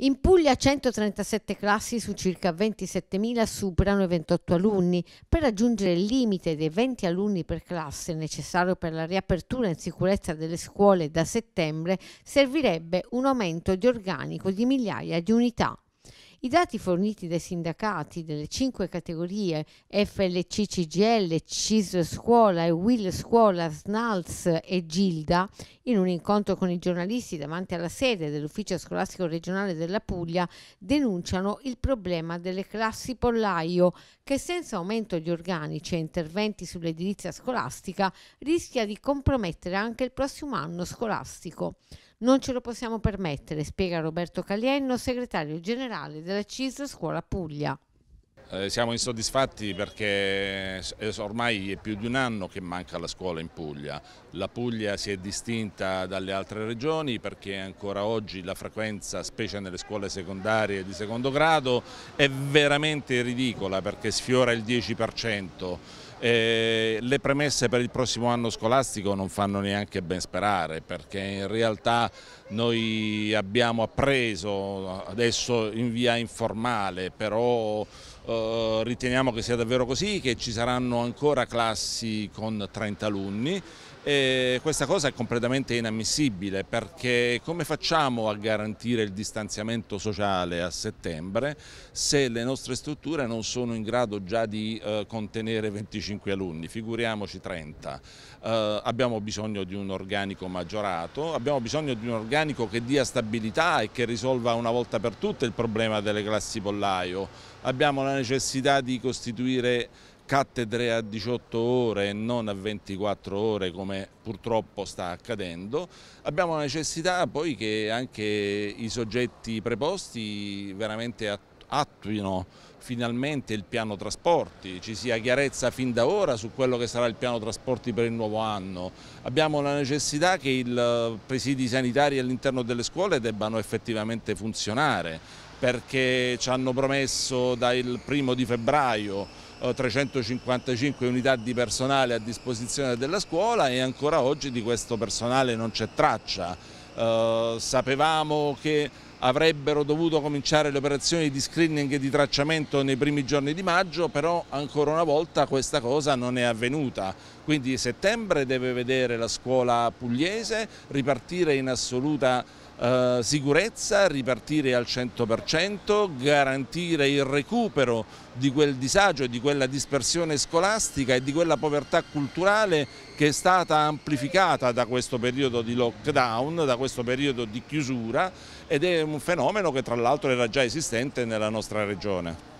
In Puglia 137 classi su circa 27.000 superano i 28 alunni per raggiungere il limite dei 20 alunni per classe necessario per la riapertura in sicurezza delle scuole da settembre servirebbe un aumento di organico di migliaia di unità. I dati forniti dai sindacati delle cinque categorie FLC, CGL, CIS Scuola e Will Scuola, SNALS e Gilda, in un incontro con i giornalisti davanti alla sede dell'Ufficio Scolastico Regionale della Puglia, denunciano il problema delle classi pollaio che senza aumento di organici e interventi sull'edilizia scolastica rischia di compromettere anche il prossimo anno scolastico. Non ce lo possiamo permettere, spiega Roberto Calienno, segretario generale della CIS Scuola Puglia. Eh, siamo insoddisfatti perché eh, ormai è più di un anno che manca la scuola in Puglia. La Puglia si è distinta dalle altre regioni perché ancora oggi la frequenza, specie nelle scuole secondarie di secondo grado, è veramente ridicola perché sfiora il 10%. Eh, le premesse per il prossimo anno scolastico non fanno neanche ben sperare perché in realtà noi abbiamo appreso adesso in via informale però eh, riteniamo che sia davvero così che ci saranno ancora classi con 30 alunni e questa cosa è completamente inammissibile perché come facciamo a garantire il distanziamento sociale a settembre se le nostre strutture non sono in grado già di eh, contenere 25 alunni, figuriamoci 30. Eh, abbiamo bisogno di un organico maggiorato, abbiamo bisogno di un organico che dia stabilità e che risolva una volta per tutte il problema delle classi pollaio. Abbiamo la necessità di costituire cattedre a 18 ore e non a 24 ore come purtroppo sta accadendo. Abbiamo la necessità poi che anche i soggetti preposti veramente attuino finalmente il piano trasporti, ci sia chiarezza fin da ora su quello che sarà il piano trasporti per il nuovo anno. Abbiamo la necessità che i eh, presidi sanitari all'interno delle scuole debbano effettivamente funzionare perché ci hanno promesso dal primo di febbraio 355 unità di personale a disposizione della scuola e ancora oggi di questo personale non c'è traccia. Eh, sapevamo che avrebbero dovuto cominciare le operazioni di screening e di tracciamento nei primi giorni di maggio, però ancora una volta questa cosa non è avvenuta. Quindi settembre deve vedere la scuola pugliese ripartire in assoluta eh, sicurezza, ripartire al 100%, garantire il recupero di quel disagio e di quella dispersione scolastica e di quella povertà culturale che è stata amplificata da questo periodo di lockdown, da questo periodo di chiusura ed è un fenomeno che tra l'altro era già esistente nella nostra regione.